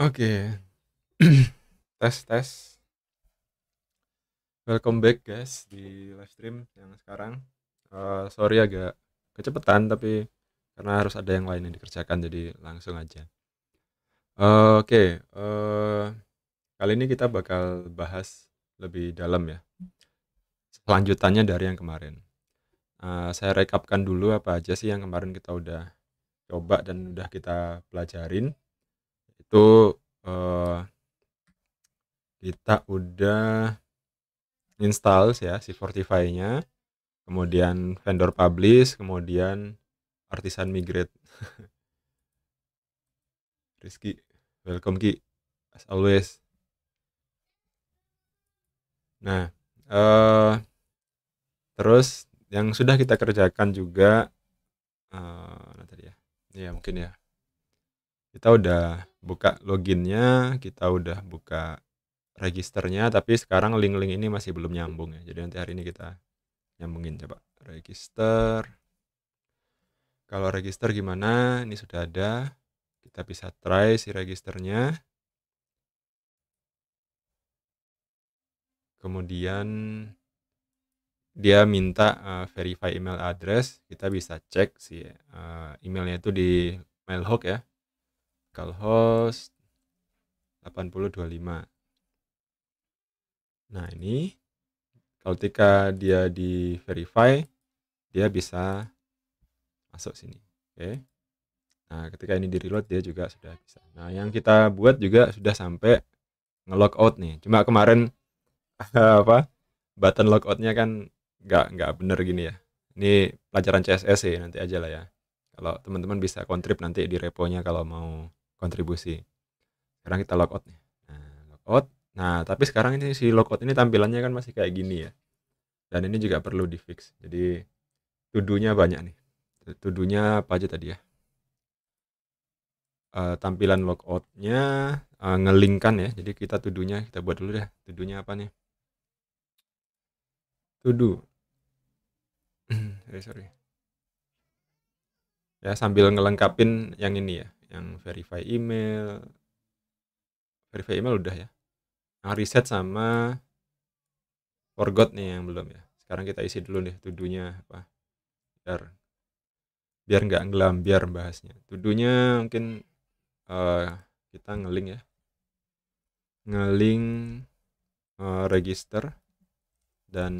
Oke. Okay. tes tes. Welcome back guys di live stream yang sekarang. Uh, sorry agak kecepatan tapi karena harus ada yang lain yang dikerjakan jadi langsung aja. Uh, Oke, okay. uh, eh, kali ini kita bakal bahas lebih dalam ya. Selanjutannya dari yang kemarin. Uh, saya rekapkan dulu apa aja sih yang kemarin kita udah coba dan udah kita pelajarin itu uh, kita udah install ya si Fortify-nya, kemudian vendor publish, kemudian artisan migrate. Rizky, welcome Ki, as always. Nah, uh, terus yang sudah kita kerjakan juga, uh, nah tadi ya, ya mungkin ya, kita udah buka loginnya kita udah buka registernya tapi sekarang link-link ini masih belum nyambung ya jadi nanti hari ini kita nyambungin coba register kalau register gimana ini sudah ada kita bisa try si registernya kemudian dia minta uh, verify email address kita bisa cek si uh, emailnya itu di mailhook ya host 8025 nah ini kalau ketika dia di verify dia bisa masuk sini oke okay. nah ketika ini di reload dia juga sudah bisa nah yang kita buat juga sudah sampai nge-log out nih cuma kemarin apa button logoutnya kan nggak nggak bener gini ya ini pelajaran CSS sih nanti aja lah ya kalau teman-teman bisa kontrib nanti di reponya kalau mau kontribusi sekarang kita logout nih nah logout nah tapi sekarang ini si logout ini tampilannya kan masih kayak gini ya dan ini juga perlu di fix jadi tudunya banyak nih tudunya apa aja tadi ya uh, tampilan logoutnya uh, eh, ngelingkan ya jadi kita tudunya kita buat dulu deh tudunya apa nih tuduh. Eh, sorry sorry ya sambil ngelengkapin yang ini ya yang verify email verify email udah ya yang reset sama forgot nih yang belum ya sekarang kita isi dulu nih tudunya apa biar biar nggak biar bahasnya tudunya mungkin uh, kita ngeling ya ngeling uh, eh, register dan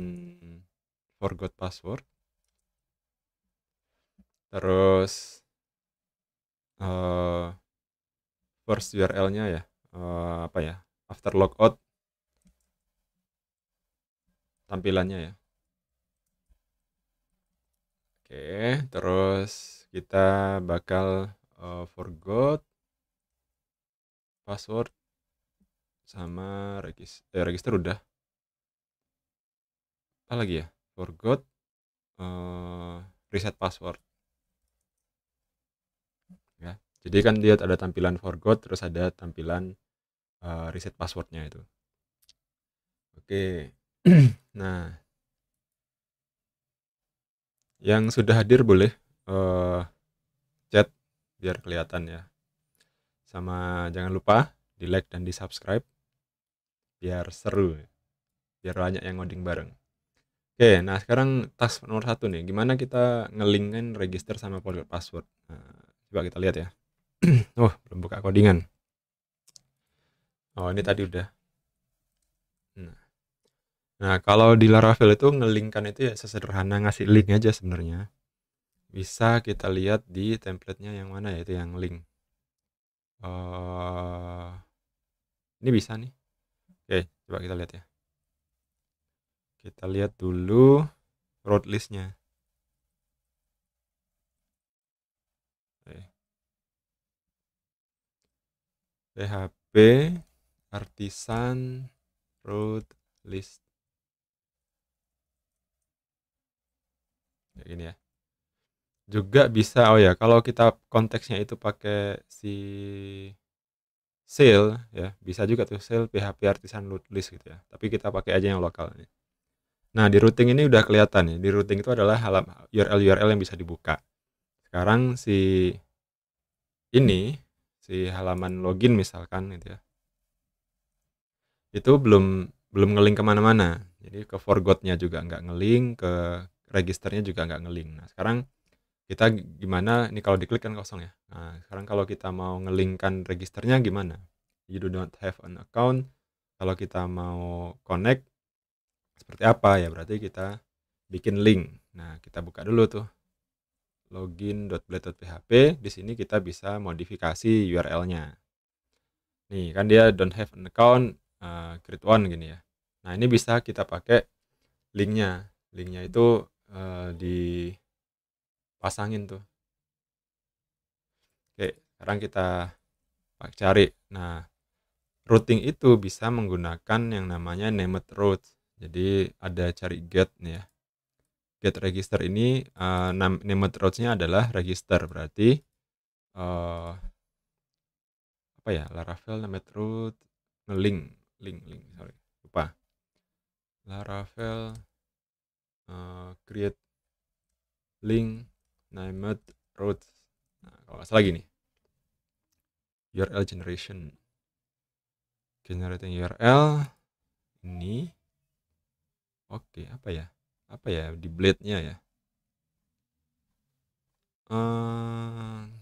forgot password terus uh, first URL-nya ya uh, apa ya after logout tampilannya ya oke terus kita bakal uh, forgot password sama register, eh, register udah apa lagi ya forgot uh, reset password jadi kan dia ada tampilan forgot, terus ada tampilan uh, reset passwordnya itu. Oke, nah yang sudah hadir boleh uh, chat biar kelihatan ya. Sama jangan lupa di like dan di subscribe biar seru, biar banyak yang ngoding bareng. Oke, nah sekarang task nomor satu nih, gimana kita ngelingin register sama forgot password. Nah, coba kita lihat ya. Oh, belum buka codingan. Oh, ini tadi udah. Nah, nah kalau di Laravel itu ngelingkan itu ya sesederhana ngasih link aja sebenarnya. Bisa kita lihat di templatenya yang mana ya itu yang link. Uh, ini bisa nih. Oke, coba kita lihat ya. Kita lihat dulu road listnya. PHP artisan road list ya, gini ya juga bisa oh ya kalau kita konteksnya itu pakai si sale ya bisa juga tuh sale PHP artisan root list gitu ya tapi kita pakai aja yang lokal ini nah di routing ini udah kelihatan ya di routing itu adalah halam URL URL yang bisa dibuka sekarang si ini di halaman login misalkan gitu ya itu belum belum ngeling kemana-mana jadi ke forgotnya juga nggak ngeling ke registernya juga nggak ngeling nah sekarang kita gimana ini kalau diklik kan kosong ya nah sekarang kalau kita mau ngelingkan registernya gimana you do not have an account kalau kita mau connect seperti apa ya berarti kita bikin link nah kita buka dulu tuh login.blade.php di sini kita bisa modifikasi URL-nya. Nih, kan dia don't have an account uh, create one gini ya. Nah, ini bisa kita pakai linknya. Linknya itu uh, dipasangin tuh. Oke, sekarang kita cari. Nah, routing itu bisa menggunakan yang namanya named route. Jadi ada cari get nih ya get register ini uh, name routes-nya adalah register berarti uh, apa ya Laravel name root link link link sorry lupa Laravel uh, eh, create link name root nah kalau nggak salah gini URL generation generating URL ini oke okay, apa ya apa ya di blade-nya ya uh, ehm,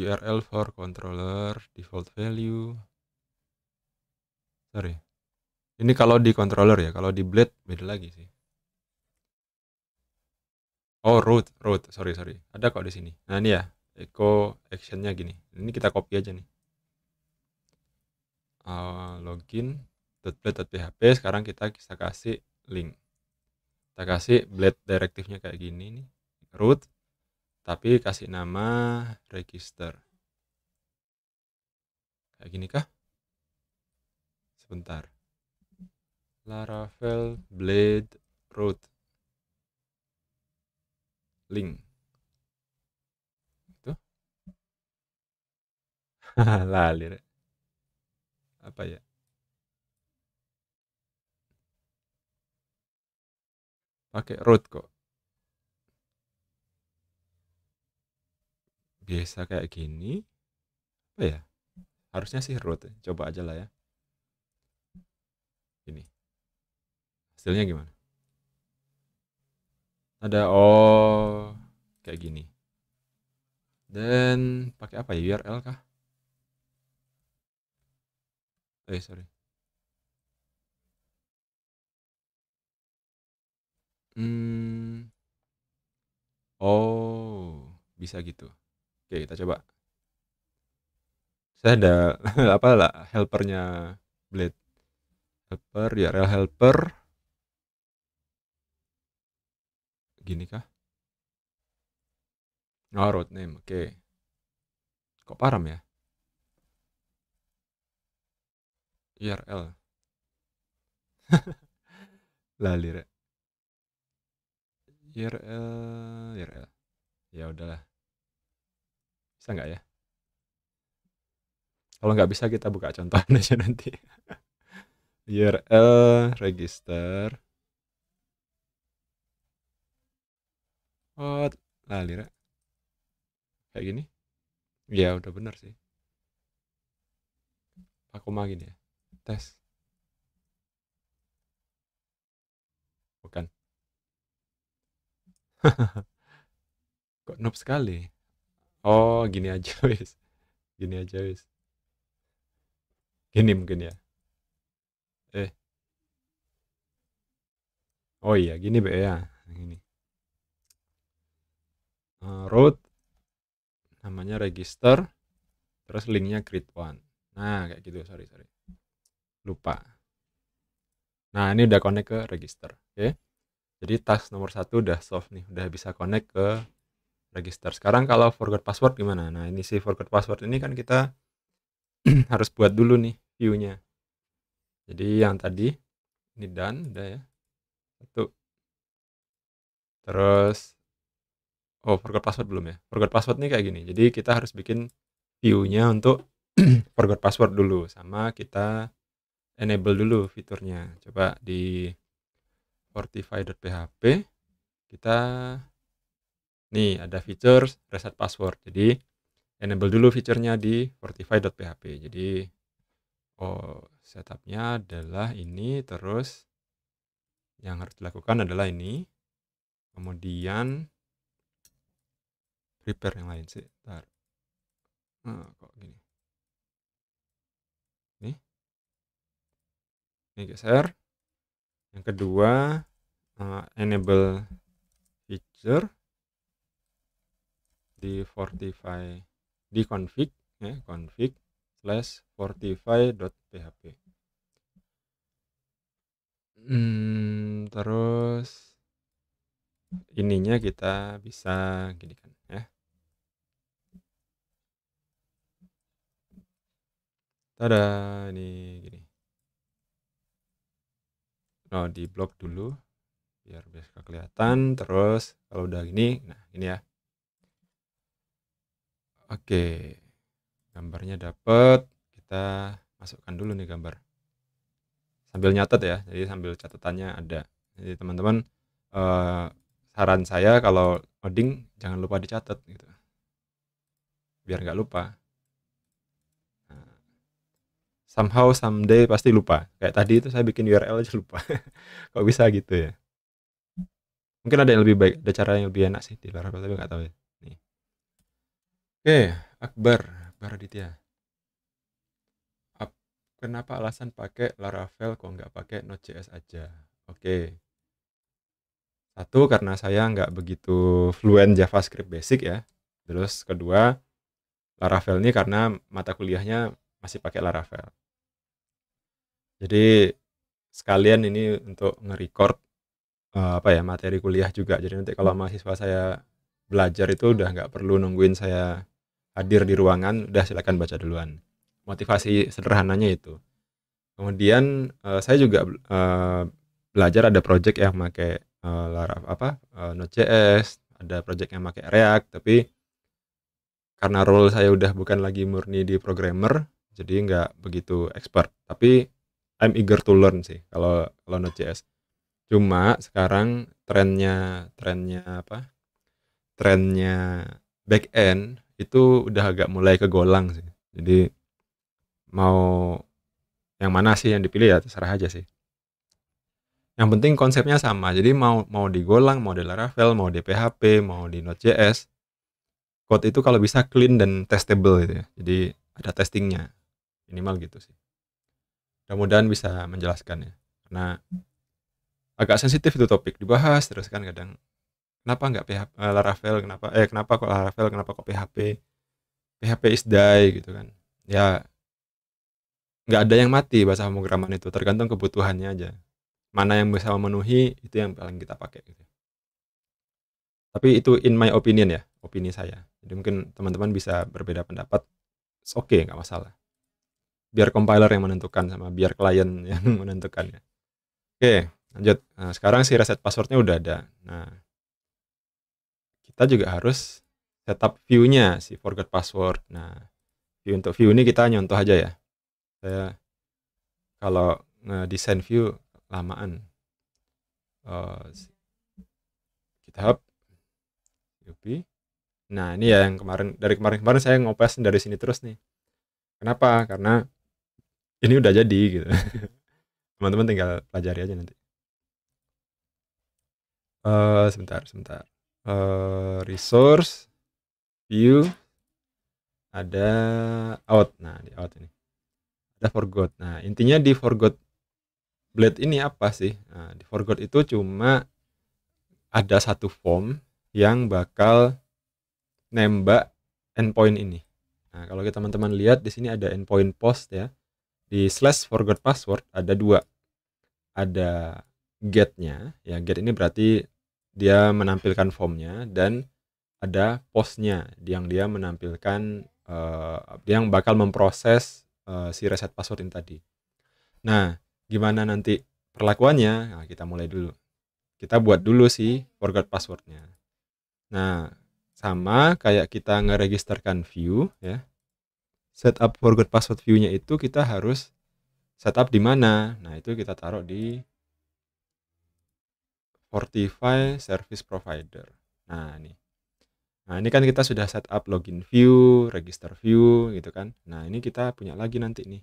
URL for controller default value sorry ini kalau di controller ya kalau di blade beda lagi sih oh root root sorry sorry ada kok di sini nah ini ya echo actionnya gini ini kita copy aja nih uh, login .blade.php sekarang kita bisa kasih link kita kasih blade directive-nya kayak gini nih root tapi kasih nama register kayak gini kah sebentar Laravel Blade Root link itu lalir apa ya pakai root kok biasa kayak gini apa ya harusnya sih root coba aja lah ya ini hasilnya gimana ada oh kayak gini dan pakai apa ya URL kah eh sorry Hmm. Oh, bisa gitu. Oke, kita coba. Saya ada apa lah helpernya Blade. Helper ya rel helper. Gini kah? Oh, road name. Oke. Kok param ya? IRL. Lalir. IRL IRL ya udahlah bisa nggak ya kalau nggak bisa kita buka contoh aja nanti IRL register oh lah lira ya? kayak gini ya udah bener sih aku gini ya tes Kok noob sekali? Oh, gini aja wis. Gini aja wis. Gini mungkin ya. Eh. Oh iya, gini be ya. ini Uh, eh, root namanya register terus linknya create one nah kayak gitu sorry sorry lupa nah ini udah connect ke register oke okay? jadi task nomor satu udah soft nih udah bisa connect ke register sekarang kalau forgot password gimana nah ini si forgot password ini kan kita harus buat dulu nih view jadi yang tadi ini done udah ya satu terus oh forgot password belum ya forgot password nih kayak gini jadi kita harus bikin view-nya untuk forgot password dulu sama kita enable dulu fiturnya coba di fortify.php kita nih ada fitur reset password. Jadi enable dulu fiturnya di fortify.php. Jadi oh setupnya adalah ini terus yang harus dilakukan adalah ini. Kemudian prepare yang lain sih. Bentar. Nah, kok gini. Nih. Ini geser yang kedua uh, enable feature di fortify di config ya config slash fortify.php hmm, terus ininya kita bisa gini kan ya tada ini no oh, di blok dulu biar biasa kelihatan terus kalau udah gini nah ini ya oke gambarnya dapet kita masukkan dulu nih gambar sambil nyatet ya jadi sambil catatannya ada jadi teman-teman eh, saran saya kalau coding jangan lupa dicatat gitu biar nggak lupa somehow someday pasti lupa. Kayak tadi itu saya bikin URL aja lupa. Kok bisa gitu ya? Mungkin ada yang lebih baik, ada cara yang lebih enak sih di Laravel tapi nggak tahu ya. Nih. Oke, Akbar, Akbar Aditya. Ap, Kenapa alasan pakai Laravel kok nggak pakai Node.js aja? Oke. Satu karena saya nggak begitu fluent JavaScript basic ya. Terus kedua, Laravel ini karena mata kuliahnya masih pakai Laravel. Jadi sekalian ini untuk nge-record uh, apa ya materi kuliah juga. Jadi nanti kalau mahasiswa saya belajar itu udah nggak perlu nungguin saya hadir di ruangan, udah silakan baca duluan. Motivasi sederhananya itu. Kemudian uh, saya juga uh, belajar ada project yang pakai uh, Laravel apa uh, Node.js, ada project yang pakai React, tapi karena role saya udah bukan lagi murni di programmer, jadi nggak begitu expert. Tapi I'm eager to learn sih kalau kalau Node.js. Cuma sekarang trennya trennya apa? Trennya back end itu udah agak mulai kegolang sih. Jadi mau yang mana sih yang dipilih ya terserah aja sih. Yang penting konsepnya sama. Jadi mau mau di Golang, mau di Laravel, mau di PHP, mau di Node.js, code itu kalau bisa clean dan testable gitu ya. Jadi ada testingnya minimal gitu sih mudah-mudahan bisa ya karena agak sensitif itu topik dibahas terus kan kadang kenapa nggak PHP eh, Laravel kenapa eh kenapa kok Laravel kenapa kok PHP PHP is die gitu kan ya nggak ada yang mati bahasa pemrograman itu tergantung kebutuhannya aja mana yang bisa memenuhi itu yang paling kita pakai gitu tapi itu in my opinion ya opini saya jadi mungkin teman-teman bisa berbeda pendapat oke okay, nggak masalah biar compiler yang menentukan sama biar klien yang menentukannya. Oke, lanjut. Nah, sekarang si reset passwordnya udah ada. Nah, kita juga harus setup view-nya si forget password. Nah, view untuk view ini kita nyontoh aja ya. Saya kalau desain view lamaan. Uh, eh, kita hub UP. Nah, ini ya yang kemarin dari kemarin-kemarin saya ngopes dari sini terus nih. Kenapa? Karena ini udah jadi gitu teman-teman tinggal pelajari aja nanti uh, sebentar sebentar uh, resource view ada out nah di out ini ada forgot nah intinya di forgot blade ini apa sih nah, di forgot itu cuma ada satu form yang bakal nembak endpoint ini nah kalau kita teman-teman lihat di sini ada endpoint post ya di slash forgot password ada dua ada getnya ya get ini berarti dia menampilkan formnya dan ada postnya yang dia menampilkan uh, yang bakal memproses uh, si reset password ini tadi nah gimana nanti perlakuannya nah, kita mulai dulu kita buat dulu si forgot passwordnya nah sama kayak kita ngeregisterkan view ya setup forgot password view-nya itu kita harus setup di mana. Nah, itu kita taruh di Fortify Service Provider. Nah, ini. Nah, ini kan kita sudah setup login view, register view gitu kan. Nah, ini kita punya lagi nanti nih.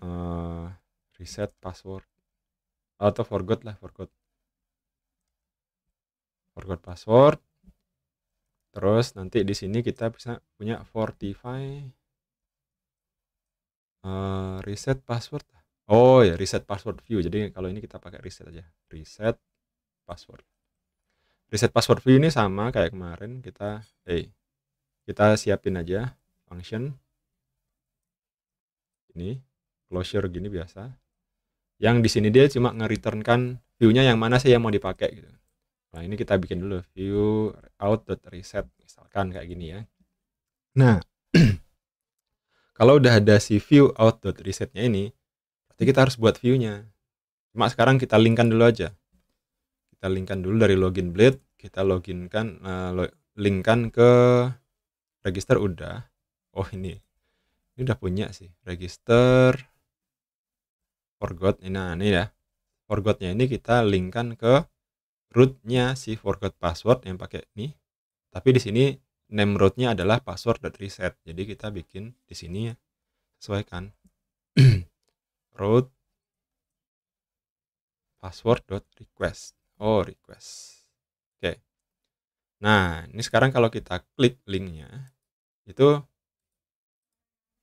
Uh, reset password atau forgot lah, forgot. Forgot password. Terus nanti di sini kita bisa punya Fortify uh, reset password. Oh ya, reset password view. Jadi kalau ini kita pakai reset aja. Reset password. Reset password view ini sama kayak kemarin kita eh kita siapin aja function ini closure gini biasa. Yang di sini dia cuma nge-returnkan view-nya yang mana sih yang mau dipakai gitu. Nah, ini kita bikin dulu view out dot reset misalkan kayak gini ya. Nah, kalau udah ada si view out dot resetnya ini, berarti kita harus buat viewnya nya Cuma sekarang kita linkkan dulu aja. Kita linkkan dulu dari login blade, kita loginkan kan linkkan ke register udah. Oh, ini. Ini udah punya sih. Register forgot ini nah ini ya. Forgotnya ini kita linkkan ke rootnya si forgot password yang pakai ini tapi di sini name rootnya adalah password reset. jadi kita bikin di sini ya sesuaikan root password request. oh request oke nah ini sekarang kalau kita klik linknya itu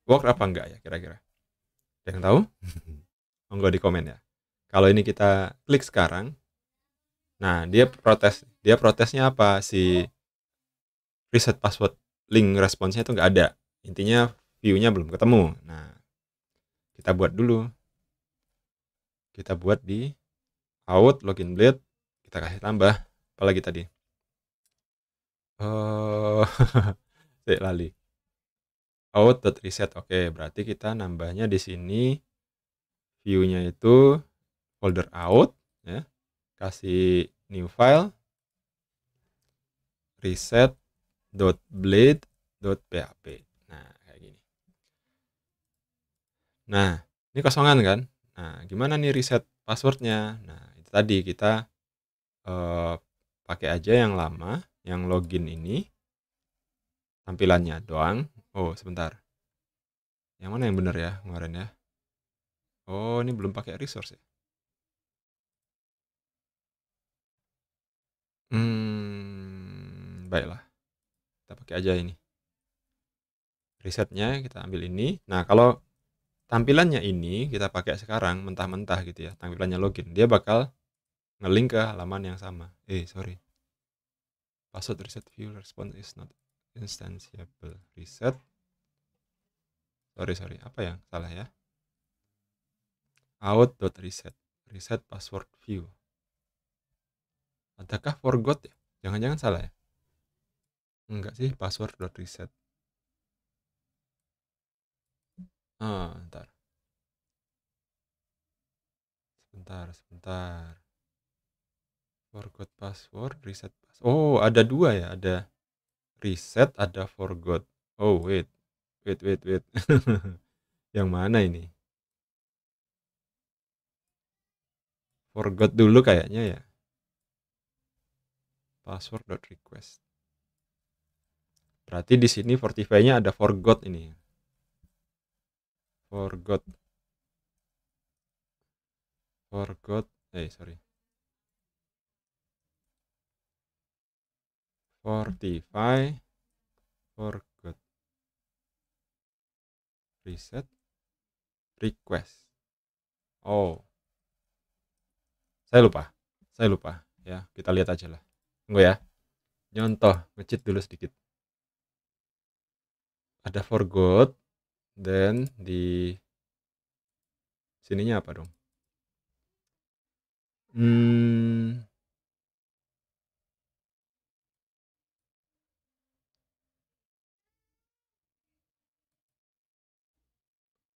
work apa enggak ya kira-kira ada yang tahu monggo di komen ya kalau ini kita klik sekarang Nah, dia protes. Dia protesnya apa? Si reset password link responsnya itu nggak ada. Intinya view-nya belum ketemu. Nah, kita buat dulu. Kita buat di out login blade kita kasih tambah apalagi tadi oh saya lali out reset oke berarti kita nambahnya di sini view-nya itu folder out ya kasih new file reset.blade.php. Nah, kayak gini. Nah, ini kosongan kan? Nah, gimana nih reset passwordnya? Nah, itu tadi kita eh, pakai aja yang lama, yang login ini tampilannya doang. Oh, sebentar. Yang mana yang benar ya kemarin ya? Oh, ini belum pakai resource ya? Hmm, baiklah. Kita pakai aja ini. Risetnya kita ambil ini. Nah, kalau tampilannya ini kita pakai sekarang mentah-mentah gitu ya, tampilannya login, dia bakal ngelink ke halaman yang sama. Eh, sorry. Password reset view response is not instantiable. Reset. Sorry, sorry. Apa yang salah ya? out.reset. Reset password view adakah forgot ya jangan-jangan salah ya enggak sih password reset ah ntar sebentar sebentar forgot password reset pas oh ada dua ya ada reset ada forgot oh wait wait wait wait yang mana ini forgot dulu kayaknya ya password.request. Berarti di sini Fortify-nya ada forgot ini. Forgot. Forgot. Eh, sorry. Fortify. Forgot. Reset. Request. Oh. Saya lupa. Saya lupa. Ya, kita lihat aja lah. Tunggu ya. Nyontoh, ngecit dulu sedikit. Ada forgot, then di sininya apa dong? Hmm.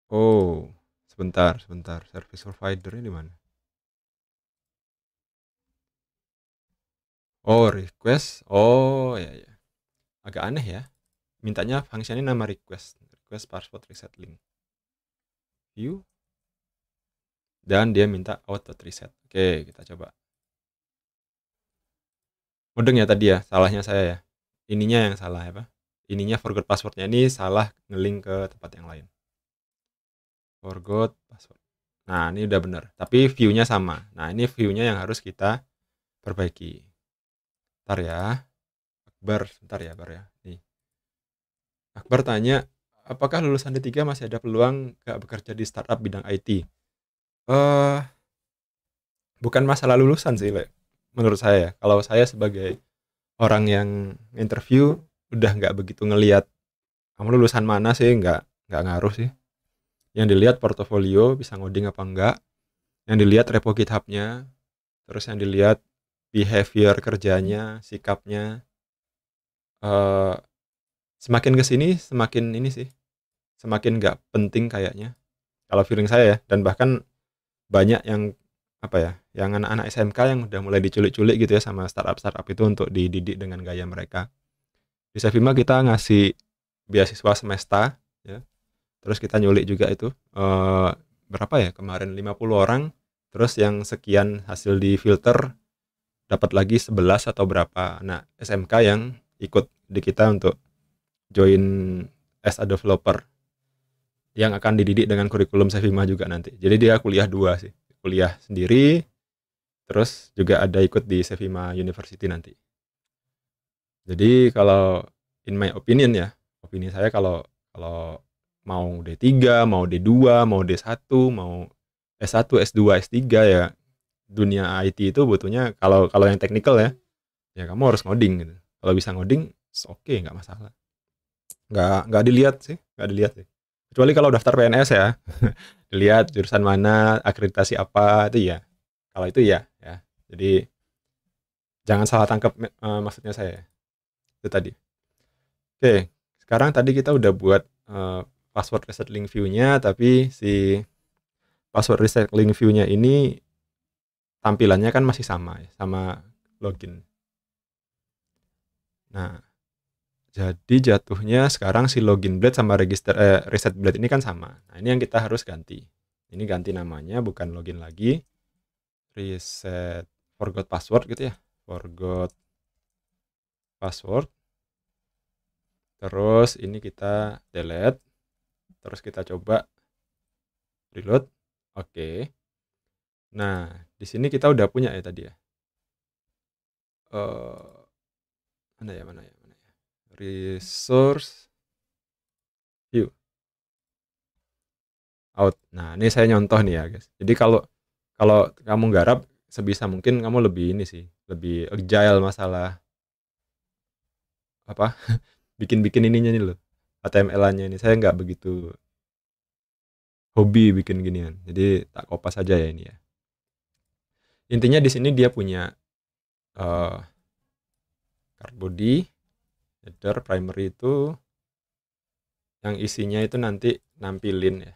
Oh, sebentar, sebentar. Service providernya di mana? Oh, request. Oh, ya ya. Agak aneh ya. Mintanya fungsinya nama request. Request password reset link. View. Dan dia minta auto reset. Oke, kita coba. Mudeng ya tadi ya, salahnya saya ya. Ininya yang salah apa? Ininya forgot passwordnya ini salah ngelink ke tempat yang lain. Forgot password. Nah, ini udah bener. Tapi view-nya sama. Nah, ini view-nya yang harus kita perbaiki. Bentar ya. Akbar, bentar ya, Akbar ya. Nih. Akbar tanya, apakah lulusan D3 masih ada peluang gak bekerja di startup bidang IT? Eh uh, bukan masalah lulusan sih, Le. Menurut saya, ya. kalau saya sebagai orang yang interview udah nggak begitu ngeliat kamu lulusan mana sih nggak nggak ngaruh sih yang dilihat portofolio bisa ngoding apa enggak yang dilihat repo GitHub-nya terus yang dilihat behavior kerjanya, sikapnya uh, semakin kesini semakin ini sih, semakin nggak penting kayaknya. Kalau feeling saya ya, dan bahkan banyak yang apa ya, yang anak-anak SMK yang udah mulai diculik-culik gitu ya sama startup-startup itu untuk dididik dengan gaya mereka. Di Sevima kita ngasih beasiswa semesta, ya. Terus kita nyulik juga itu uh, berapa ya kemarin 50 orang, terus yang sekian hasil di filter dapat lagi 11 atau berapa anak SMK yang ikut di kita untuk join as a developer yang akan dididik dengan kurikulum Sevima juga nanti. Jadi dia kuliah dua sih, kuliah sendiri, terus juga ada ikut di Sevima University nanti. Jadi kalau in my opinion ya, opini saya kalau kalau mau D3, mau D2, mau D1, mau S1, S2, S3 ya dunia IT itu butuhnya kalau kalau yang technical ya ya kamu harus ngoding gitu kalau bisa ngoding oke okay, nggak masalah nggak nggak dilihat sih nggak dilihat sih kecuali kalau daftar PNS ya dilihat jurusan mana akreditasi apa itu ya kalau itu ya ya jadi jangan salah tangkap uh, eh, maksudnya saya itu tadi oke sekarang tadi kita udah buat uh, password reset link view-nya tapi si password reset link view-nya ini tampilannya kan masih sama ya, sama login. Nah, jadi jatuhnya sekarang si login blade sama register eh, reset blade ini kan sama. Nah, ini yang kita harus ganti. Ini ganti namanya bukan login lagi. Reset forgot password gitu ya. Forgot password. Terus ini kita delete. Terus kita coba reload. Oke. Okay. Nah, di sini kita udah punya ya tadi ya uh, mana ya mana ya mana ya resource view out nah ini saya nyontoh nih ya guys jadi kalau kalau kamu garap sebisa mungkin kamu lebih ini sih lebih agile masalah apa bikin-bikin ininya nih loh HTML-nya ini saya nggak begitu hobi bikin ginian jadi tak kopas aja ya ini ya intinya di sini dia punya uh, card body header primary itu yang isinya itu nanti nampilin ya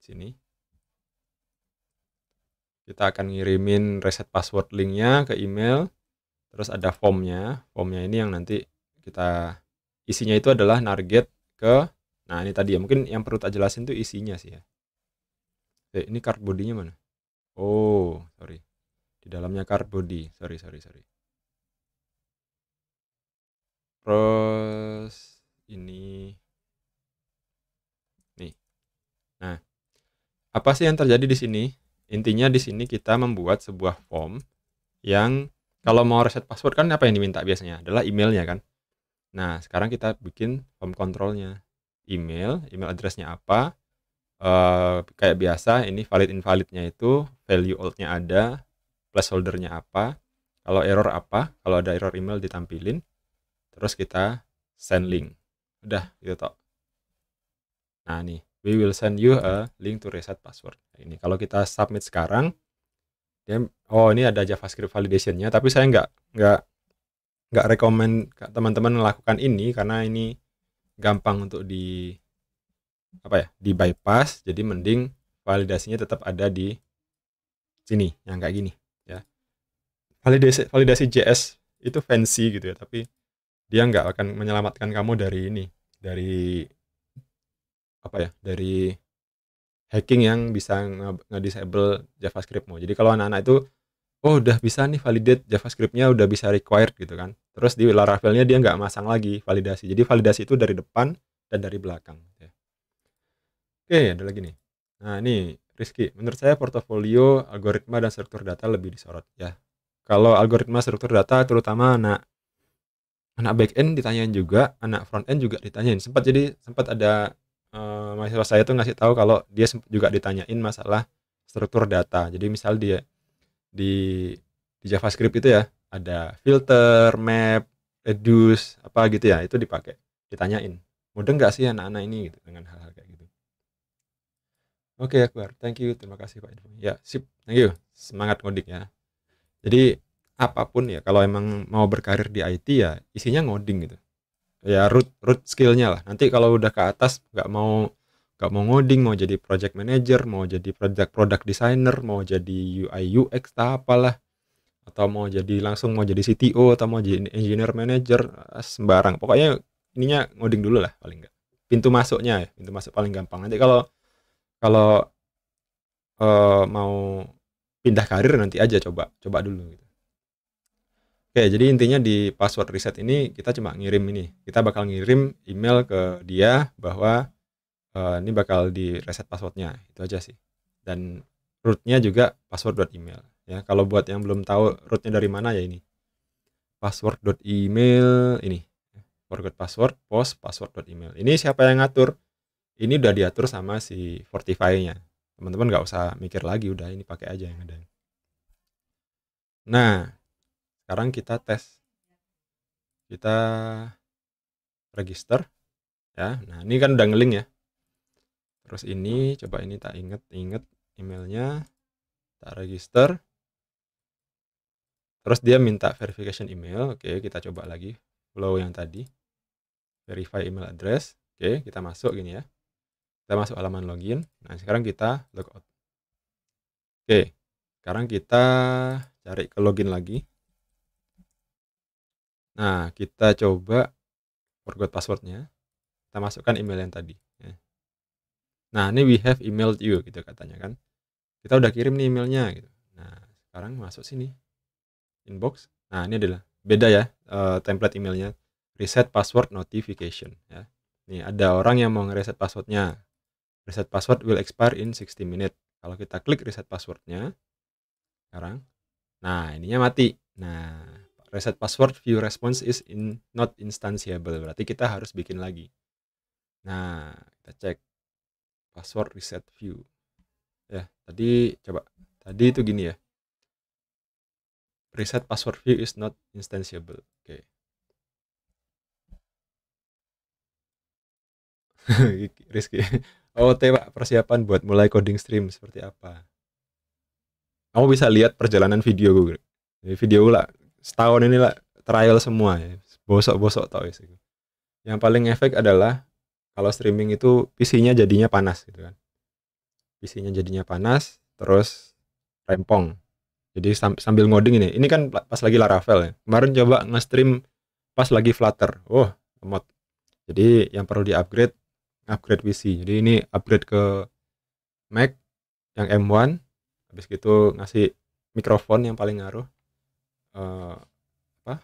sini kita akan ngirimin reset password linknya ke email terus ada formnya formnya ini yang nanti kita isinya itu adalah target ke nah ini tadi ya mungkin yang perlu tak jelasin tuh isinya sih ya eh, ini card bodinya mana oh sorry di dalamnya karbon body sorry sorry sorry terus ini nih nah apa sih yang terjadi di sini intinya di sini kita membuat sebuah form yang kalau mau reset password kan apa yang diminta biasanya adalah emailnya kan nah sekarang kita bikin form kontrolnya email email addressnya apa Uh, kayak biasa ini valid invalidnya itu value oldnya ada placeholdernya apa, kalau error apa, kalau ada error email ditampilin, terus kita send link. Udah, gitu tok. Nah nih, we will send you a link to reset password. Nah, ini kalau kita submit sekarang, dia, oh ini ada JavaScript validationnya, tapi saya nggak nggak nggak rekomend teman-teman melakukan ini karena ini gampang untuk di apa ya di bypass jadi mending validasinya tetap ada di sini yang kayak gini validasi validasi JS itu fancy gitu ya tapi dia nggak akan menyelamatkan kamu dari ini dari apa ya dari hacking yang bisa nge-disable JavaScriptmu jadi kalau anak-anak itu oh udah bisa nih validate JavaScriptnya udah bisa required gitu kan terus di Laravelnya dia nggak masang lagi validasi jadi validasi itu dari depan dan dari belakang gitu ya. oke ada lagi nih nah ini Rizky menurut saya portofolio algoritma dan struktur data lebih disorot ya kalau algoritma struktur data terutama anak anak back end ditanyain juga anak front end juga ditanyain sempat jadi sempat ada e, mahasiswa saya tuh ngasih tahu kalau dia juga ditanyain masalah struktur data jadi misal dia di di JavaScript itu ya ada filter map reduce apa gitu ya itu dipakai ditanyain mudeng nggak sih anak-anak ini gitu dengan hal-hal kayak gitu oke okay, Akbar thank you terima kasih Pak ya sip thank you semangat ngodik ya jadi apapun ya kalau emang mau berkarir di IT ya isinya ngoding gitu ya root root skillnya lah nanti kalau udah ke atas nggak mau nggak mau ngoding mau jadi project manager mau jadi project product designer mau jadi UI UX tak apalah atau mau jadi langsung mau jadi CTO atau mau jadi engineer manager ah, sembarang pokoknya ininya ngoding dulu lah paling nggak pintu masuknya ya pintu masuk paling gampang nanti kalau kalau uh, mau pindah karir nanti aja coba coba dulu gitu. Oke, jadi intinya di password reset ini kita cuma ngirim ini. Kita bakal ngirim email ke dia bahwa uh, ini bakal di reset passwordnya. Itu aja sih. Dan rootnya juga password email Ya, kalau buat yang belum tahu rootnya dari mana ya ini. password email ini. Forgot password, post password email Ini siapa yang ngatur? Ini udah diatur sama si Fortify-nya teman-teman nggak usah mikir lagi udah ini pakai aja yang ada nah sekarang kita tes kita register ya nah ini kan udah ngeling ya terus ini coba ini tak inget-inget emailnya tak register terus dia minta verification email oke kita coba lagi flow yang tadi verify email address oke kita masuk gini ya kita masuk halaman login nah sekarang kita logout oke sekarang kita cari ke login lagi nah kita coba forgot passwordnya kita masukkan email yang tadi ya. nah ini we have emailed you gitu katanya kan kita udah kirim nih emailnya gitu nah sekarang masuk sini inbox nah ini adalah beda ya uh, template emailnya reset password notification ya nih ada orang yang mau ngereset passwordnya reset password will expire in 60 minutes. Kalau kita klik reset passwordnya, sekarang, nah ininya mati. Nah, reset password view response is in not instantiable. Berarti kita harus bikin lagi. Nah, kita cek password reset view. Ya, tadi coba. Tadi itu gini ya. Reset password view is not instantiable. Oke. Okay. Rizky OOT oh, Pak, persiapan buat mulai coding stream seperti apa? Kamu bisa lihat perjalanan video gue. Jadi video lah setahun ini lah trial semua ya. Bosok-bosok tau sih. Yang paling efek adalah kalau streaming itu PC-nya jadinya panas gitu kan. PC-nya jadinya panas, terus rempong. Jadi sambil ngoding ini, ini kan pas lagi Laravel ya. Kemarin coba nge-stream pas lagi Flutter. Oh, lemot. Jadi yang perlu di-upgrade upgrade PC jadi ini upgrade ke Mac yang M1 habis gitu ngasih mikrofon yang paling ngaruh uh, apa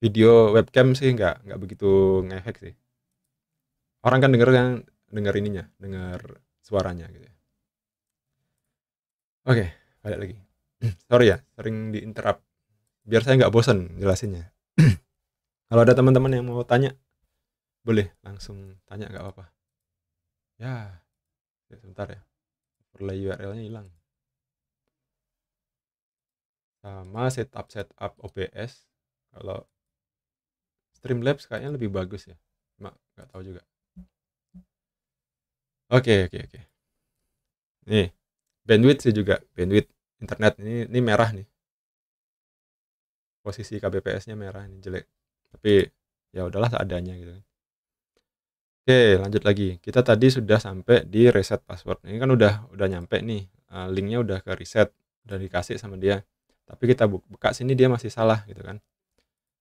video webcam sih nggak nggak begitu ngefek sih orang kan denger yang denger ininya denger suaranya gitu ya. oke okay, balik lagi sorry ya sering diinterrupt biar saya nggak bosen jelasinnya kalau ada teman-teman yang mau tanya boleh langsung tanya nggak apa-apa. Ya, ya sebentar ya. Overlay URL-nya hilang. Sama setup-setup OBS. Kalau Streamlabs kayaknya lebih bagus ya. Cuma nggak tahu juga. Oke, okay, oke, okay, oke. Okay. Nih, bandwidth sih juga. Bandwidth internet ini, ini merah nih. Posisi KBPS-nya merah ini jelek. Tapi ya udahlah seadanya gitu kan. Oke, lanjut lagi. Kita tadi sudah sampai di reset password. Ini kan udah udah nyampe nih. Eh, linknya udah ke reset, udah dikasih sama dia. Tapi kita buka sini dia masih salah gitu kan.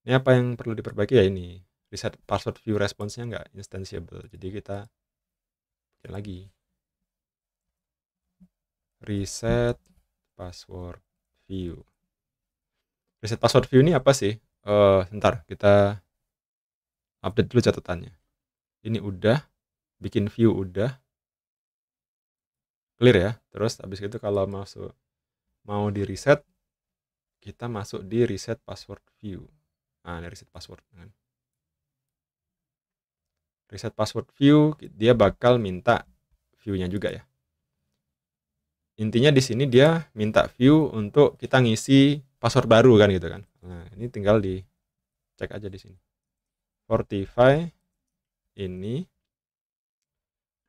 Ini apa yang perlu diperbaiki ya ini. Reset password view response-nya nggak instantiable. Jadi kita bikin lagi. Reset password view. Reset password view ini apa sih? Uh, sebentar, kita update dulu catatannya ini udah bikin view udah clear ya terus habis itu kalau masuk mau di reset kita masuk di reset password view nah ini reset password kan reset password view dia bakal minta view-nya juga ya intinya di sini dia minta view untuk kita ngisi password baru kan gitu kan nah ini tinggal di cek aja di sini Fortify ini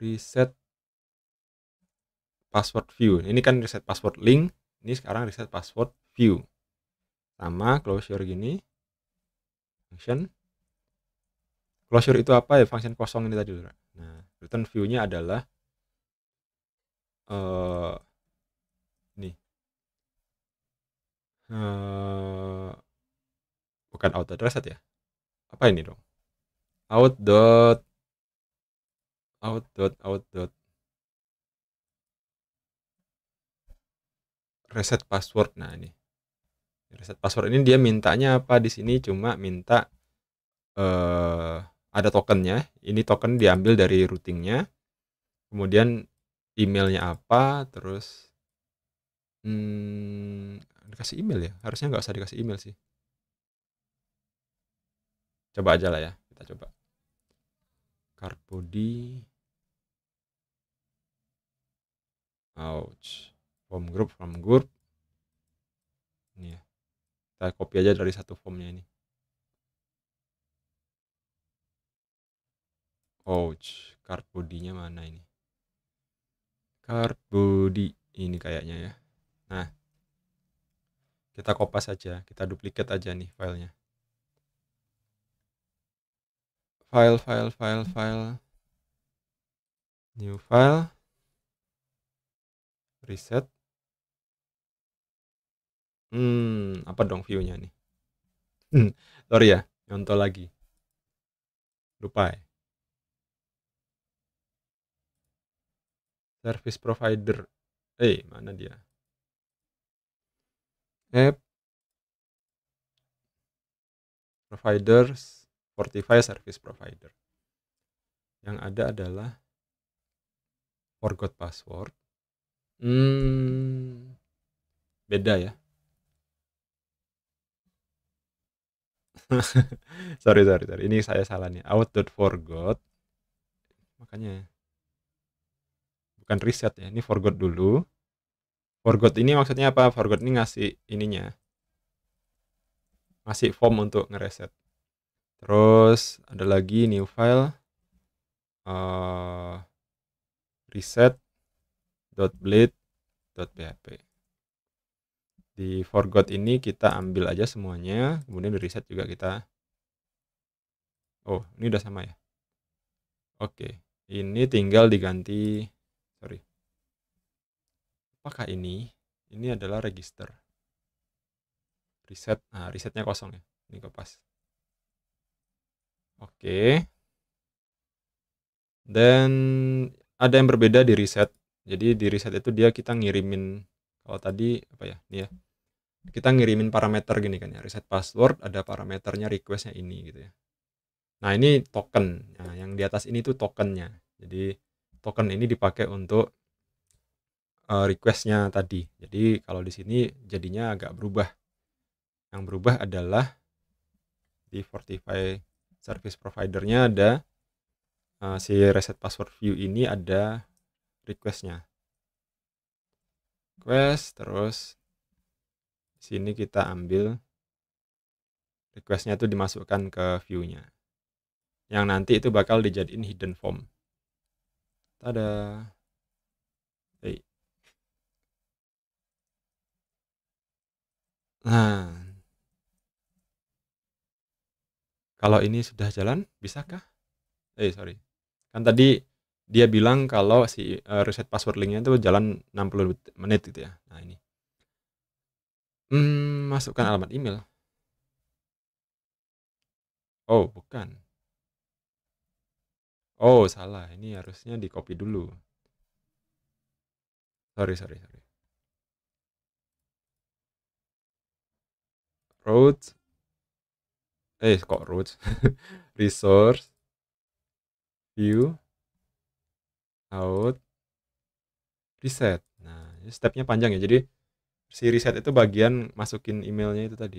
reset password view. Ini kan reset password link, ini sekarang reset password view. Sama closure gini. Function closure itu apa ya? Function kosong ini tadi, Nah, return view-nya adalah eh uh, nih. Uh, bukan auto reset ya. Apa ini dong? out dot out dot out dot reset password nah ini reset password ini dia mintanya apa di sini cuma minta uh, ada tokennya ini token diambil dari routingnya kemudian emailnya apa terus hmm, dikasih email ya harusnya nggak usah dikasih email sih coba aja lah ya kita coba card body ouch form group form group ini ya kita copy aja dari satu formnya ini ouch card bodinya mana ini card body ini kayaknya ya nah kita copas saja kita duplikat aja nih filenya file file file file new file reset hmm apa dong viewnya nih hmm, sorry ya nyontoh lagi lupa ya service provider eh hey, mana dia app providers Fortify Service Provider. Yang ada adalah forgot password. Hmm, beda ya. sorry, sorry, sorry. Ini saya salah nih. Out.forgot. Makanya bukan reset ya. Ini forgot dulu. Forgot ini maksudnya apa? Forgot ini ngasih ininya. masih form untuk ngereset. Terus ada lagi new file uh, eh, php Di forgot ini kita ambil aja semuanya, kemudian di reset juga kita Oh, ini udah sama ya. Oke, ini tinggal diganti sorry. Apakah ini? Ini adalah register. Reset, ah resetnya kosong ya. Ini kepas pas. Oke. Dan ada yang berbeda di reset. Jadi di reset itu dia kita ngirimin kalau tadi apa ya? Nih ya. Kita ngirimin parameter gini kan ya. Reset password ada parameternya requestnya ini gitu ya. Nah, ini token. Nah, yang di atas ini tuh tokennya. Jadi token ini dipakai untuk eh, requestnya tadi. Jadi kalau di sini jadinya agak berubah. Yang berubah adalah di Fortify service providernya ada uh, si reset password view ini ada requestnya request terus sini kita ambil requestnya itu dimasukkan ke viewnya yang nanti itu bakal dijadiin hidden form ada hey. nah kalau ini sudah jalan, bisakah? Eh, sorry. Kan tadi dia bilang kalau si eh, reset password linknya itu jalan 60 menit gitu ya. Nah, ini. Hmm, masukkan alamat email. Oh, bukan. Oh, salah. Ini harusnya di copy dulu. Sorry, sorry, sorry. Road eh kok root resource view out reset nah stepnya panjang ya jadi si reset itu bagian masukin emailnya itu tadi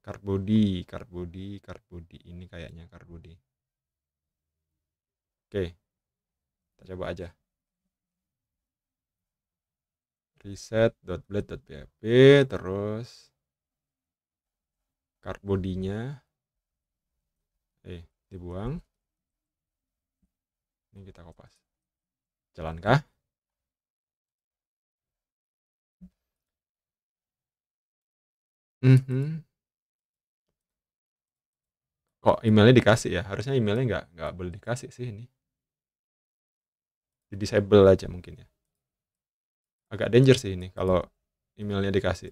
card body card body card body ini kayaknya card body oke kita coba aja reset.blade.php terus card bodinya eh dibuang ini kita kopas jalankah mm -hmm. kok emailnya dikasih ya harusnya emailnya nggak nggak boleh dikasih sih ini di disable aja mungkin ya agak danger sih ini kalau emailnya dikasih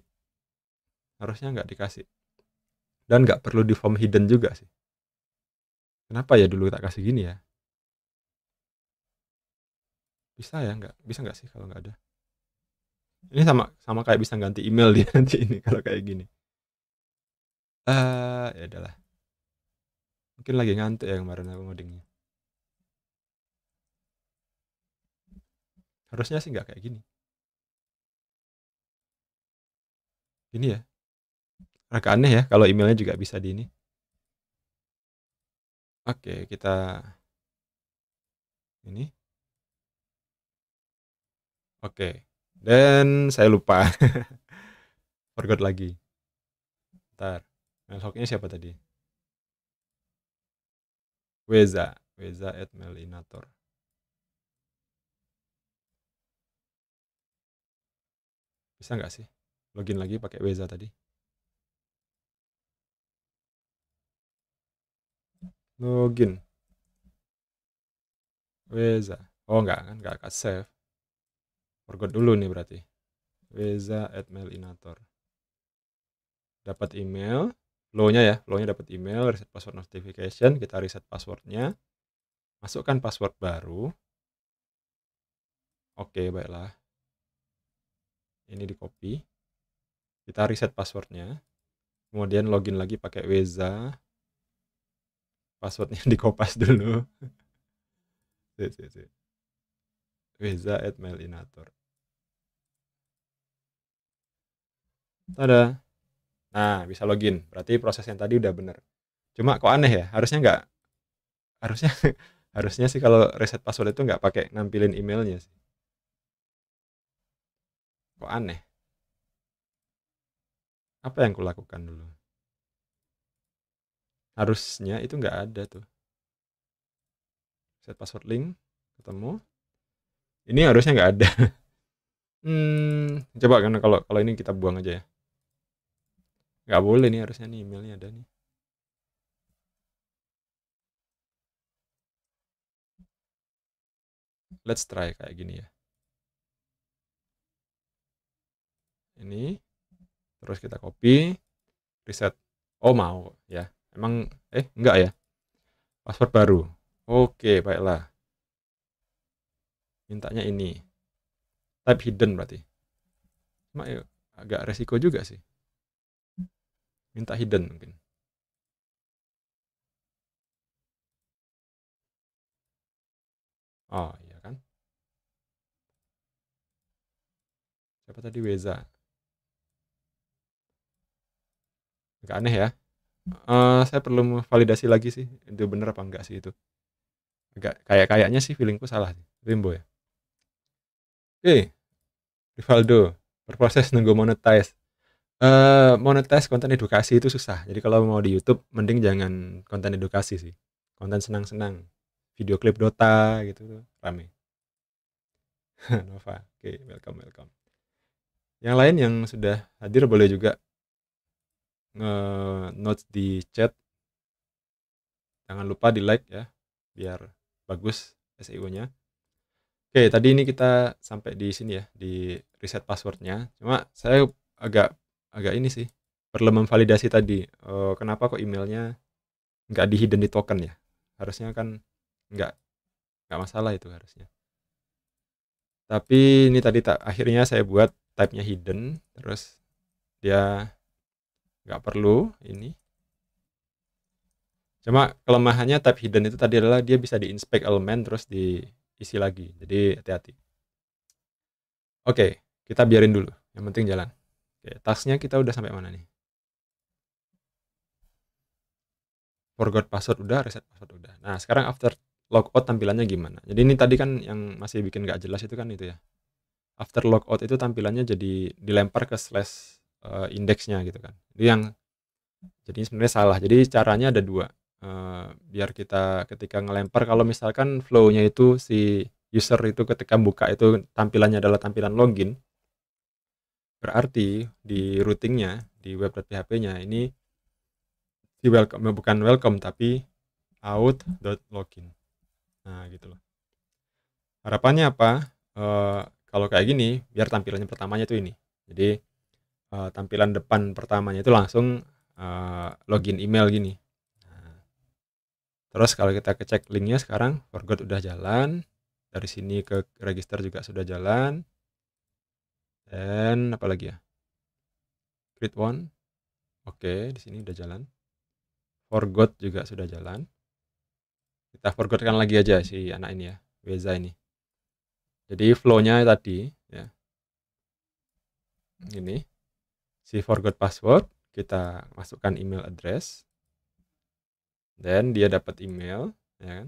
harusnya nggak dikasih dan nggak perlu di form hidden juga sih kenapa ya dulu tak kasih gini ya bisa ya nggak bisa nggak sih kalau nggak ada ini sama sama kayak bisa ganti email dia nanti ini kalau kayak gini eh uh, ya adalah mungkin lagi ngantuk ya kemarin aku ngodingnya harusnya sih nggak kayak gini gini ya Agak aneh ya kalau emailnya juga bisa di ini. Oke, kita ini. Oke. Dan saya lupa. Forgot lagi. Ntar. Mailhocknya siapa tadi? Weza. Weza at Melinator. Bisa nggak sih? Login lagi pakai Weza tadi. login Weza oh enggak kan enggak akan save forgot dulu nih berarti Weza at mailinator dapat email lo nya ya lo nya dapat email reset password notification kita reset passwordnya masukkan password baru oke baiklah ini di copy kita reset passwordnya kemudian login lagi pakai Weza passwordnya dikopas dulu Si si si. Reza at Melinator Ada. Nah, bisa login. Berarti proses yang tadi udah bener. Cuma kok aneh ya, harusnya nggak, harusnya harusnya sih kalau reset password itu nggak pakai nampilin emailnya sih. Kok aneh? Apa yang kulakukan dulu? harusnya itu nggak ada tuh set password link ketemu ini harusnya nggak ada hmm, coba karena kalau kalau ini kita buang aja ya nggak boleh nih harusnya nih emailnya ada nih let's try kayak gini ya ini terus kita copy reset oh mau ya Emang eh enggak ya? Password baru. Oke, baiklah. Mintanya ini. Type hidden berarti. Cuma ya, agak resiko juga sih. Minta hidden mungkin. Oh, iya kan? Siapa tadi Weza? Enggak aneh ya uh, saya perlu validasi lagi sih itu bener apa enggak sih itu agak kayak kayaknya sih feelingku salah sih Rimbo ya oke okay. Rivaldo berproses nunggu monetize uh, monetize konten edukasi itu susah jadi kalau mau di YouTube mending jangan konten edukasi sih konten senang-senang video klip Dota gitu rame Nova oke okay, welcome welcome yang lain yang sudah hadir boleh juga nge-notes di chat. Jangan lupa di like ya, biar bagus SEO-nya. Oke, tadi ini kita sampai di sini ya, di reset passwordnya. Cuma saya agak agak ini sih, perlu memvalidasi tadi. Uh, kenapa kok emailnya nggak di hidden di token ya? Harusnya kan nggak nggak masalah itu harusnya. Tapi ini tadi tak akhirnya saya buat type-nya hidden, terus dia nggak perlu ini cuma kelemahannya tab hidden itu tadi adalah dia bisa diinspect elemen terus diisi lagi jadi hati-hati oke kita biarin dulu yang penting jalan oke tasnya kita udah sampai mana nih forgot password udah reset password udah nah sekarang after logout tampilannya gimana jadi ini tadi kan yang masih bikin gak jelas itu kan itu ya after logout itu tampilannya jadi dilempar ke slash uh, indeksnya gitu kan itu yang jadi sebenarnya salah jadi caranya ada dua uh, biar kita ketika ngelempar kalau misalkan flownya itu si user itu ketika buka itu tampilannya adalah tampilan login berarti di routingnya di web.php-nya ini di welcome bukan welcome tapi login nah gitu loh harapannya apa e, kalau kayak gini biar tampilannya pertamanya itu ini jadi uh, tampilan depan pertamanya itu langsung uh, login email gini. Terus kalau kita cek linknya sekarang, forgot udah jalan. Dari sini ke register juga sudah jalan. Dan apa lagi ya? Create one. Oke, di sini udah jalan. Forgot juga sudah jalan. Kita forgotkan lagi aja si anak ini ya, Weza ini. Jadi flow-nya tadi ya. Ini si forgot password kita masukkan email address dan dia dapat email ya kan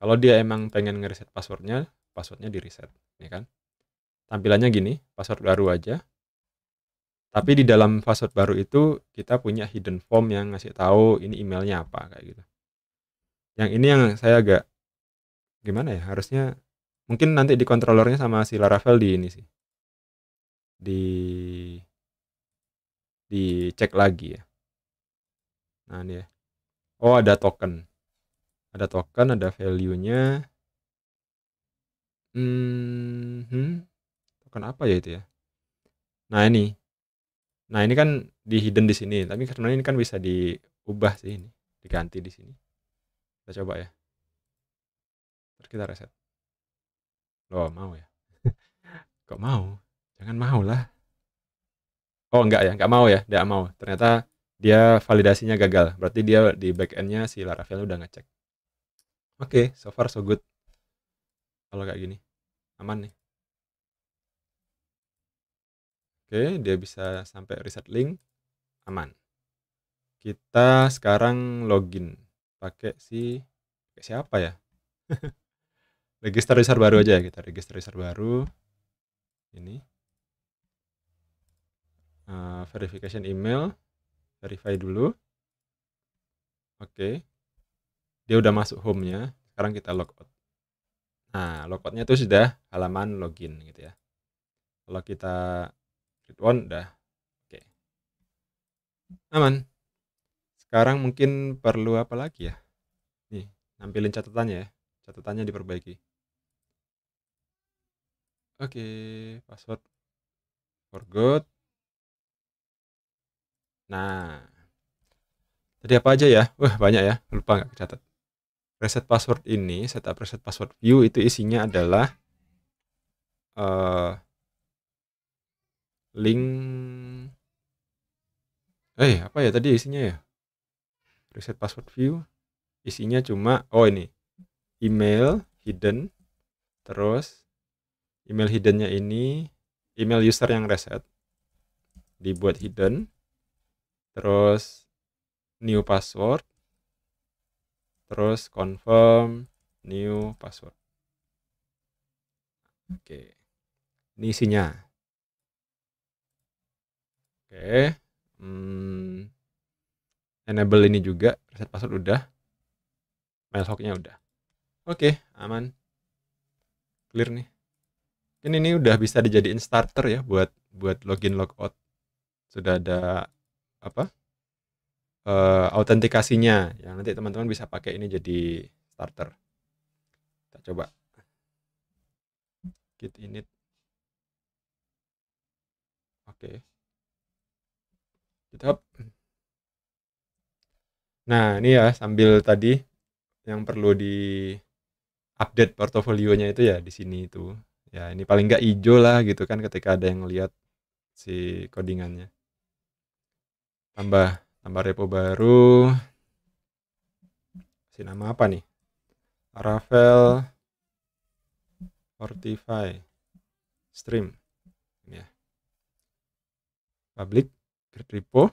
kalau dia emang pengen ngereset passwordnya passwordnya di reset ya kan tampilannya gini password baru aja tapi di dalam password baru itu kita punya hidden form yang ngasih tahu ini emailnya apa kayak gitu yang ini yang saya agak gimana ya harusnya mungkin nanti di kontrolernya sama si Laravel di ini sih di dicek lagi ya. Nah, ini ya. Oh, ada token. Ada token, ada value-nya. Hmm, token apa ya itu ya? Nah, ini. Nah, ini kan di hidden di sini, tapi sebenarnya ini kan bisa diubah sih ini, diganti di sini. Kita coba ya. Terus kita reset. Loh, mau ya? Kok mau? Jangan mau lah oh enggak ya enggak mau ya enggak mau ternyata dia validasinya gagal berarti dia di back endnya si Laravel udah ngecek oke okay, so far so good kalau kayak gini aman nih oke okay, dia bisa sampai reset link aman kita sekarang login pakai si pakai siapa ya register user baru aja ya kita register user baru ini Verifikasi eh, verification email verify dulu oke okay. dia udah masuk home nya sekarang kita logout nah logoutnya itu sudah halaman login gitu ya kalau kita read one udah oke okay. aman sekarang mungkin perlu apa lagi ya nih nampilin catatannya ya catatannya diperbaiki oke okay, password forgot Nah, tadi apa aja ya? Wah banyak ya, lupa nggak catat. Reset password ini, setup reset password view itu isinya adalah uh, link. Eh apa ya tadi isinya ya? Reset password view isinya cuma oh ini email hidden terus email hiddennya ini email user yang reset dibuat hidden terus new password, terus confirm new password. Oke, ini isinya. Oke, hmm, enable ini juga, reset password udah, mail hooknya udah. Oke, aman, clear nih. Ini ini udah bisa dijadiin starter ya buat buat login logout. Sudah ada apa uh, autentikasinya yang nanti teman-teman bisa pakai ini jadi starter kita coba git init oke okay. github nah ini ya sambil tadi yang perlu di update portofolionya itu ya di sini itu ya ini paling nggak hijau lah gitu kan ketika ada yang lihat si codingannya tambah tambah repo baru si nama apa nih Rafael Fortify stream ini ya public grid repo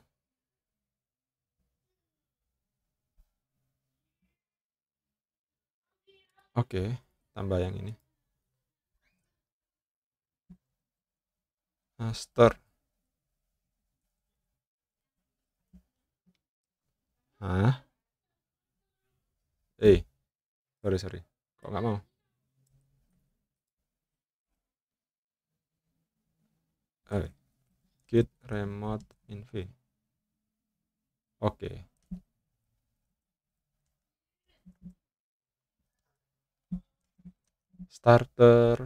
oke tambah yang ini master Hah? Eh, sorry sorry, kok nggak mau? Eh, git remote inv. Oke. Okay. Starter,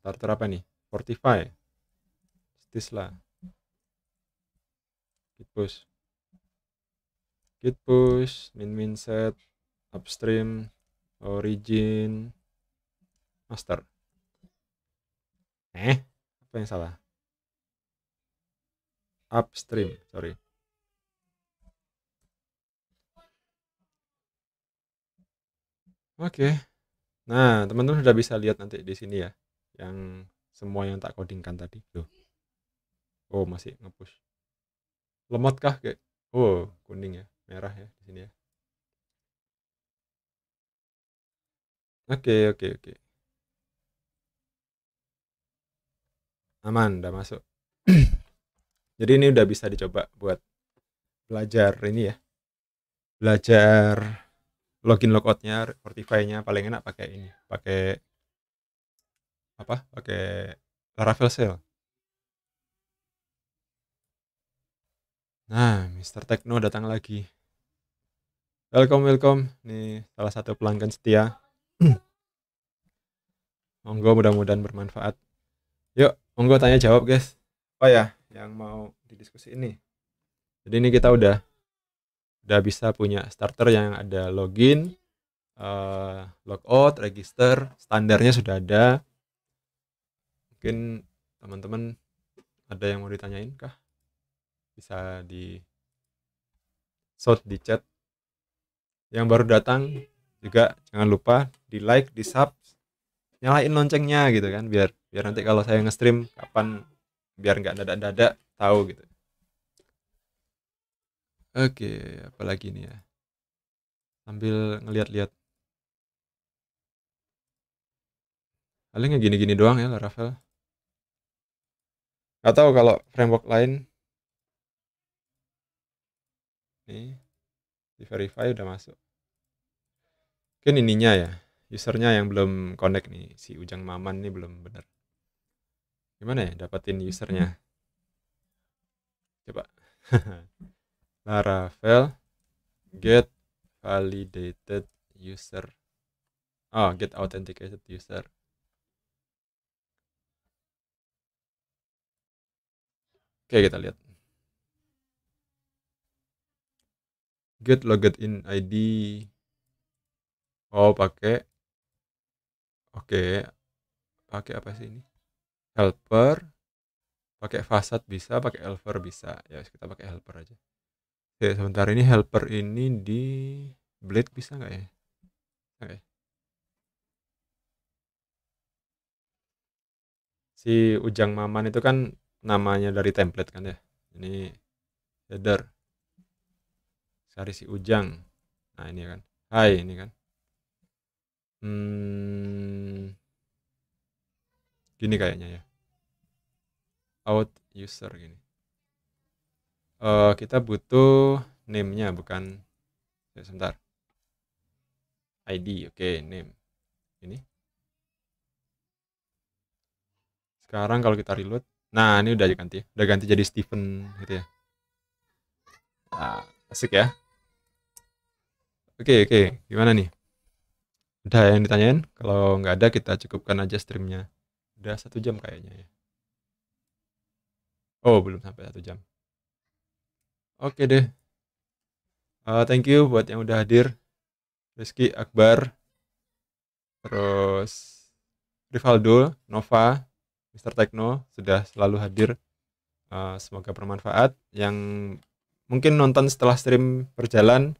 starter apa nih? Fortify, Stisla, Git push git push min min set upstream origin master eh apa yang salah upstream sorry oke okay. nah teman-teman sudah bisa lihat nanti di sini ya yang semua yang tak codingkan tadi tuh oh masih ngepush lemot kah kayak oh kuning ya merah ya di sini ya. Oke, oke, oke. Aman, udah masuk. Jadi ini udah bisa dicoba buat belajar ini ya. Belajar login logoutnya, Fortify-nya paling enak pakai ini, pakai apa? Pakai Laravel Shell. Nah, Mr. Techno datang lagi welcome welcome Ini salah satu pelanggan setia monggo mudah-mudahan bermanfaat yuk monggo tanya jawab guys apa oh ya yang mau didiskusi ini jadi ini kita udah udah bisa punya starter yang ada login uh, eh, logout register standarnya sudah ada mungkin teman-teman ada yang mau ditanyain kah bisa di shot di chat yang baru datang juga jangan lupa di like di sub nyalain loncengnya gitu kan biar biar nanti kalau saya nge-stream kapan biar nggak dadak-dadak tahu gitu oke apalagi ini ya sambil ngeliat-liat palingnya gini-gini doang ya Laravel atau kalau framework lain nih di verify udah masuk mungkin ininya ya usernya yang belum connect nih si Ujang Maman nih belum bener gimana ya dapetin hmm. usernya coba Laravel get validated user oh get authenticated user oke kita lihat get logged in ID oh pakai oke okay. pakai apa sih ini helper pakai fasad bisa pakai helper bisa ya kita pakai helper aja oke okay, sebentar ini helper ini di blade bisa nggak ya oke okay. Ya? si Ujang Maman itu kan namanya dari template kan ya ini header cari si Ujang. Nah, ini kan. Hai, ini kan. Hmm, gini kayaknya ya. Out user gini. Uh, kita butuh name-nya bukan ya, sebentar. ID, oke, okay, name. Ini. Sekarang kalau kita reload, nah ini udah ganti, ya. udah ganti jadi Steven gitu ya. Nah, asik ya. Oke, okay, oke. Okay. Gimana nih? Udah yang ditanyain? Kalau nggak ada kita cukupkan aja streamnya. Udah satu jam kayaknya ya. Oh, belum sampai satu jam. Oke okay deh. Uh, thank you buat yang udah hadir. Rizky Akbar. Terus Rivaldo, Nova, Mr. Tekno sudah selalu hadir. Uh, semoga bermanfaat. Yang mungkin nonton setelah stream berjalan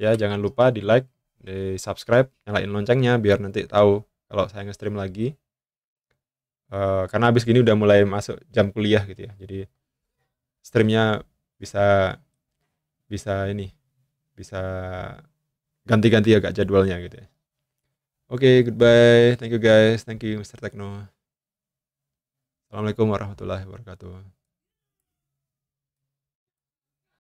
ya jangan lupa di like di subscribe nyalain loncengnya biar nanti tahu kalau saya nge-stream lagi uh, karena abis gini udah mulai masuk jam kuliah gitu ya jadi streamnya bisa bisa ini bisa ganti-ganti agak jadwalnya gitu ya oke okay, goodbye thank you guys thank you Mr. Tekno Assalamualaikum warahmatullahi wabarakatuh